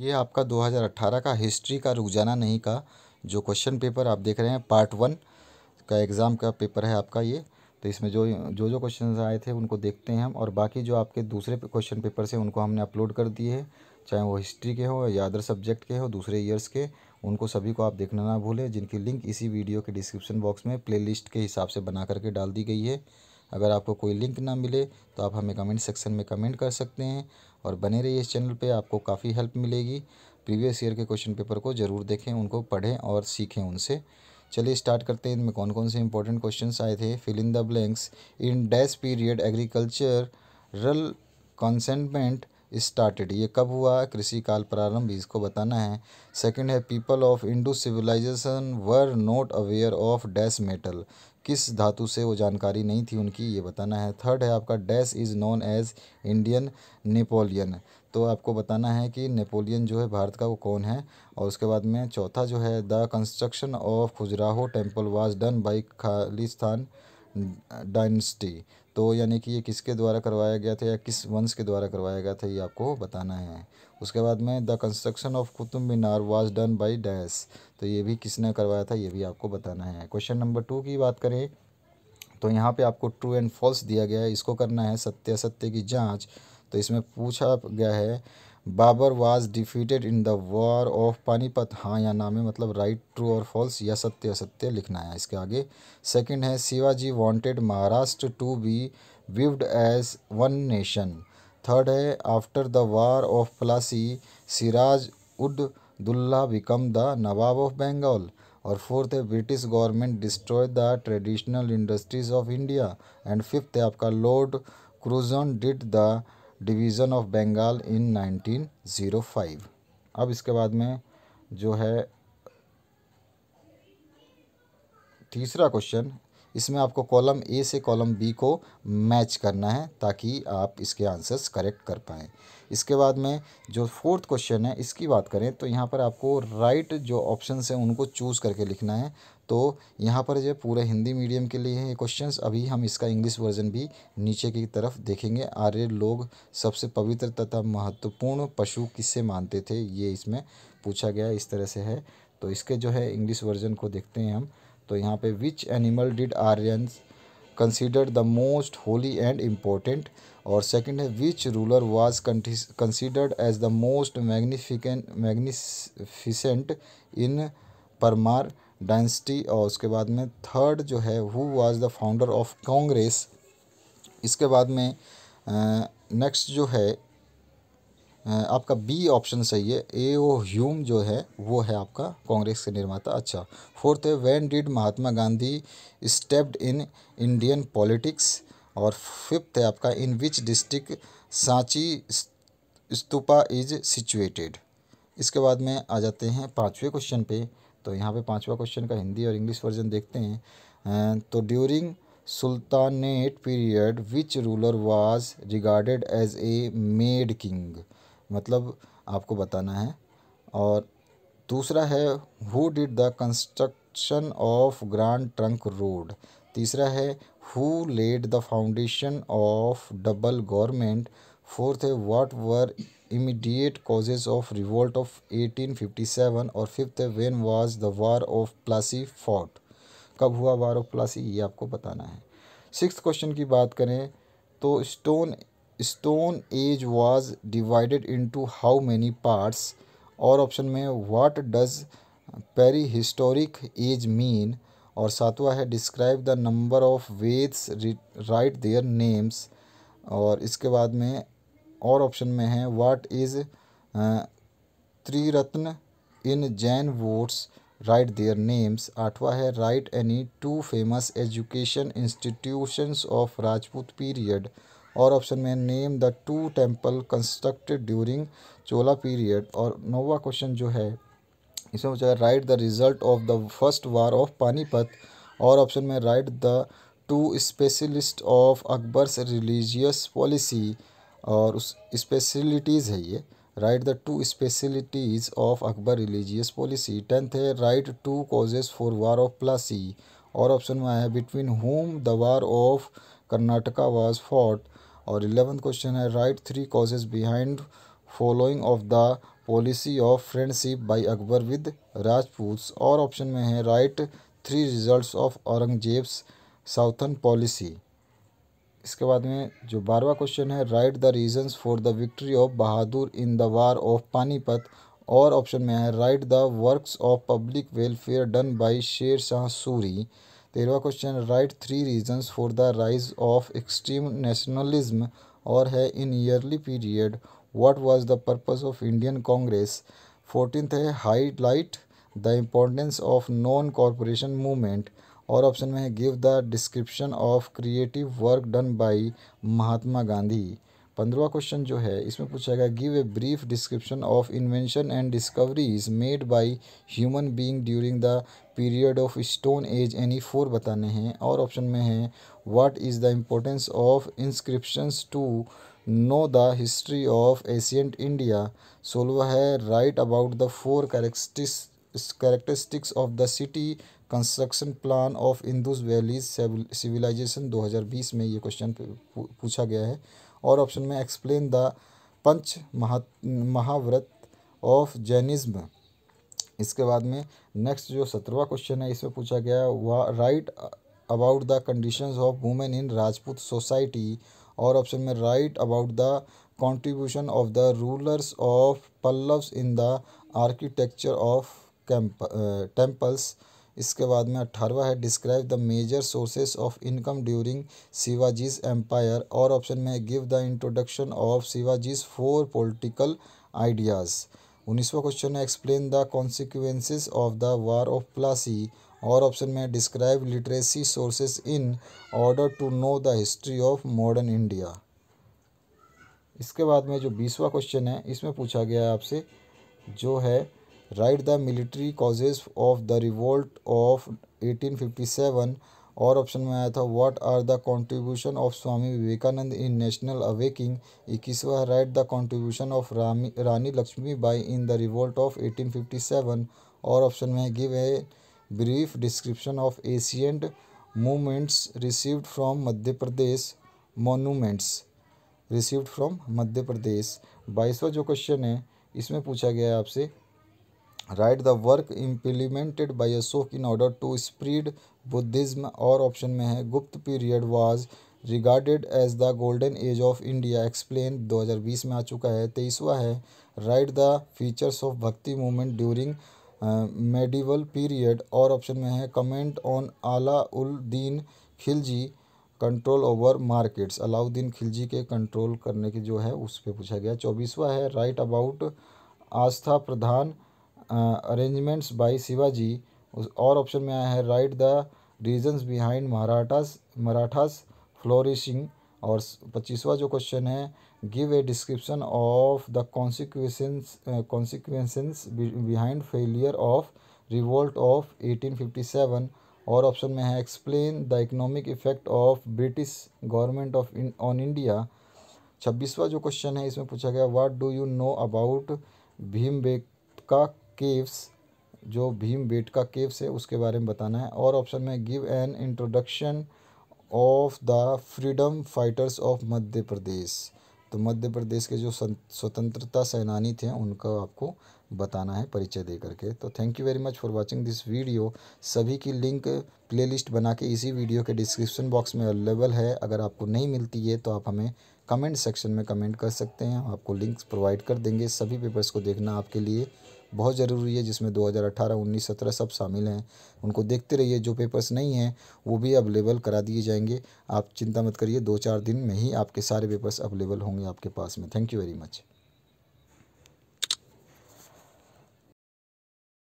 ये आपका 2018 का हिस्ट्री का रुकजाना नहीं का जो क्वेश्चन पेपर आप देख रहे हैं पार्ट वन का एग्ज़ाम का पेपर है आपका ये तो इसमें जो जो जो क्वेश्चन आए थे उनको देखते हैं हम और बाकी जो आपके दूसरे क्वेश्चन पेपर से उनको हमने अपलोड कर दिए हैं चाहे वो हिस्ट्री के हो या अदर सब्जेक्ट के हो दूसरे ईयर्स के उनको सभी को आप देखना ना भूलें जिनकी लिंक इसी वीडियो के डिस्क्रिप्शन बॉक्स में प्लेलिस्ट के हिसाब से बना करके डाल दी गई है अगर आपको कोई लिंक ना मिले तो आप हमें कमेंट सेक्शन में कमेंट कर सकते हैं और बने रहिए इस चैनल पे आपको काफ़ी हेल्प मिलेगी प्रीवियस ईयर के क्वेश्चन पेपर को ज़रूर देखें उनको पढ़ें और सीखें उनसे चलिए स्टार्ट करते हैं इनमें कौन कौन से इंपॉर्टेंट क्वेश्चन आए थे fill in the blanks in dash period agricultural कंसेंटमेंट स्टार्टेड ये कब हुआ कृषि काल प्रारंभ इसको बताना है सेकंड है people of Indo civilization were not aware of dash metal किस धातु से वो जानकारी नहीं थी उनकी ये बताना है थर्ड है आपका dash is known as Indian Napoleon तो आपको बताना है कि नेपोलियन जो है भारत का वो कौन है और उसके बाद में चौथा जो है the construction of Khajuraho temple was done by Khalistan dynasty तो यानी कि ये किसके द्वारा करवाया गया था या किस वंश के द्वारा करवाया गया था ये आपको बताना है उसके बाद में the construction of Qutub Minar was done by dash तो ये भी किसने करवाया था ये भी आपको बताना है क्वेश्चन नंबर टू की बात करें तो यहाँ पे आपको ट्रू एंड फॉल्स दिया गया है इसको करना है सत्य सत्य की जाँच तो इसमें पूछा गया है Babur was defeated in the war of Panipat हाँ या ना में मतलब राइट ट्रू और फॉल्स या सत्य असत्य लिखना है इसके आगे सेकंड है Shivaji wanted Maharashtra to be viewed as one nation third है after the war of Plassey Siraj ud Daulah become the nawab of Bengal और फोर्थ है British government destroy the traditional industries of India and fifth है आपका Lord Curzon did the division of Bengal in 1905 अब इसके बाद में जो है तीसरा क्वेश्चन इसमें आपको कॉलम ए से कॉलम बी को मैच करना है ताकि आप इसके आंसर्स करेक्ट कर पाएँ इसके बाद में जो फोर्थ क्वेश्चन है इसकी बात करें तो यहाँ पर आपको राइट जो ऑप्शन हैं उनको चूज़ करके लिखना है तो यहाँ पर जो पूरे हिंदी मीडियम के लिए हैं ये क्वेश्चन अभी हम इसका इंग्लिश वर्जन भी नीचे की तरफ देखेंगे आर्य लोग सबसे पवित्र तथा महत्वपूर्ण पशु किससे मानते थे ये इसमें पूछा गया इस तरह से है तो इसके जो है इंग्लिश वर्जन को देखते हैं हम तो यहाँ पे which animal did Aryan consider the most holy and important और सेकंड है which ruler was considered as the most magnificent magnificent in Parmar dynasty और उसके बाद में थर्ड जो है who was the founder of Congress इसके बाद में नेक्स्ट जो है आपका बी ऑप्शन सही है ए ओ ह्यूम जो है वो है आपका कांग्रेस के निर्माता अच्छा फोर्थ है when did Mahatma Gandhi stepped in Indian politics और फिफ्थ है आपका in which district Sanchi stupa is situated इसके बाद में आ जाते हैं पाँचवें क्वेश्चन पे तो यहाँ पे पाँचवा क्वेश्चन का हिंदी और इंग्लिश वर्जन देखते हैं तो during sultanate period which ruler was regarded as a mad king मतलब आपको बताना है और दूसरा है who did the construction of grand trunk road तीसरा है who laid the foundation of double government fourth है what were immediate causes of revolt of 1857 और फिफ्थ है when was the war of Plassey fought कब हुआ वार ऑफ प्लासी ये आपको बताना है सिक्स क्वेश्चन की बात करें तो stone stone age was divided into how many parts और ऑप्शन में what does prehistoric age mean और सातवा है describe the number of Vedas write their names और इसके बाद में और ऑप्शन में है what is triratna in Jain vows write their names आठवा है write any two famous education institutions of Rajput period और ऑप्शन में name the two temple constructed during Chola period और नौवा क्वेश्चन जो है इसमें पूछा write the result of the first war of Panipat और ऑप्शन में write the two specialist of Akbar's religious policy और उस स्पेशलिटीज़ है ये write the two specialities of Akbar religious policy tenth है write two causes for war of Plassey और option में आया है between whom the war of Karnataka was fought और इलेवंथ क्वेश्चन है write three causes behind following of the policy of friendship by Akbar with Rajput और option में है write three results of Aurangzeb's southern policy इसके बाद में जो बारहवा क्वेश्चन है write the reason for the victory of Bahadur in the war of Panipat और ऑप्शन में है write the works of public welfare done by Sher Shah Suri तेरहवा question write three reasons for the rise of extreme nationalism और है in early period what was the purpose of Indian Congress fourteen है highlight the importance of non corporation movement और option में है give the description of creative work done by Mahatma Gandhi पंद्रवा question जो है इसमें पूछा गया give a brief description of invention and discoveries made by human being during the period of stone age any four बताने हैं और ऑप्शन में है what is the importance of inscriptions to know the history of ancient India सोलवा है write about the four कैरेक्टिस characteristics of the city construction plan of Indus valleys civilization दो में ये क्वेश्चन पूछा गया है और ऑप्शन में explain the panch mahavrat of Jainism इसके बाद में नेक्स्ट जो सत्रवा क्वेश्चन है इसमें पूछा गया वा write about the conditions of women in Rajput society और ऑप्शन में write about the contribution of the rulers of Pallavas in the architecture of temples इसके बाद में अट्ठारवा है describe the major sources of income during Shivaji's empire और ऑप्शन में give the introduction of Shivaji's four political ideas उन्नीसवा क्वेश्चन है explain the consequences of the war of Plassey और ऑप्शन में describe literacy sources in order to know the history of modern India इसके बाद में जो बीसवा क्वेश्चन है इसमें पूछा गया है आपसे जो है write the military causes of the revolt of eighteen fifty seven और ऑप्शन में आया था what are the contribution of Swami Vivekananda in national awakening इक्कीसवा write the contribution of Rani Lakshmi Bai in the revolt of eighteen fifty seven और option में give a brief description of ancient movements received from Madhya Pradesh monuments received from Madhya Pradesh बाईसवा जो question है इसमें पूछा गया है आपसे write the work implemented by Ashoka in order to spread Buddhism और ऑप्शन में है Gupta period was regarded as the golden age of India explain 2020 में आ चुका है तेईसवा है write the features of bhakti movement during medieval period और ऑप्शन में है comment on Ala ul Din Khilji control over markets Alauddin Khilji के कंट्रोल करने की जो है उस पर पूछा गया चौबीसवा है write about Ashta Pradhan arrangements by Shivaji और ऑप्शन में आया है write the reasons behind Marathas Marathas flourishing और पच्चीसवा जो क्वेश्चन है give a description of the consequence consequences behind failure of revolt of 1857 और ऑप्शन में है explain the economic effect of British government of on India छब्बीसवा जो क्वेश्चन है इसमें पूछा गया what do you know about Bhim का केव्स जो भीम बेट का केव्स है उसके बारे में बताना है और ऑप्शन में give an introduction of the freedom fighters of Madhya Pradesh तो मध्य प्रदेश के जो स्वतंत्रता सेनानी थे उनका आपको बताना है परिचय दे करके तो thank you very much for watching this video सभी की लिंक प्लेलिस्ट बना के इसी वीडियो के डिस्क्रिप्शन बॉक्स में अवेलेबल है अगर आपको नहीं मिलती है तो आप हमें कमेंट सेक्शन में कमेंट कर सकते हैं आपको लिंक्स प्रोवाइड कर देंगे सभी पेपर्स को देखना आपके लिए बहुत ज़रूरी है जिसमें 2018, 19, 17 सब शामिल हैं उनको देखते रहिए जो पेपर्स नहीं हैं वो भी अवेलेबल करा दिए जाएंगे आप चिंता मत करिए दो चार दिन में ही आपके सारे पेपर्स अवेलेबल होंगे आपके पास में थैंक यू वेरी मच